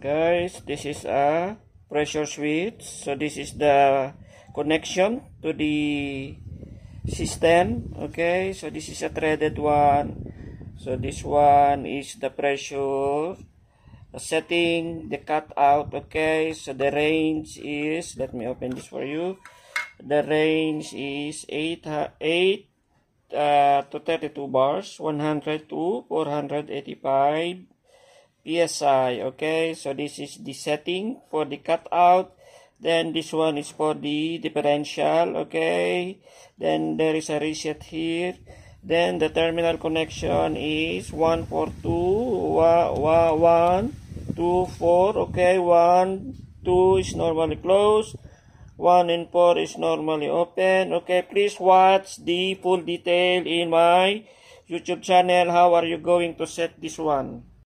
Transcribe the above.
guys this is a pressure switch so this is the connection to the system okay so this is a threaded one so this one is the pressure the setting the cutout okay so the range is let me open this for you the range is 8 8 uh, to 32 bars 100 to 485 psi e okay so this is the setting for the cutout then this one is for the differential okay then there is a reset here then the terminal connection is 1 2, 1 2 4 okay 1 2 is normally closed 1 and 4 is normally open okay please watch the full detail in my youtube channel how are you going to set this one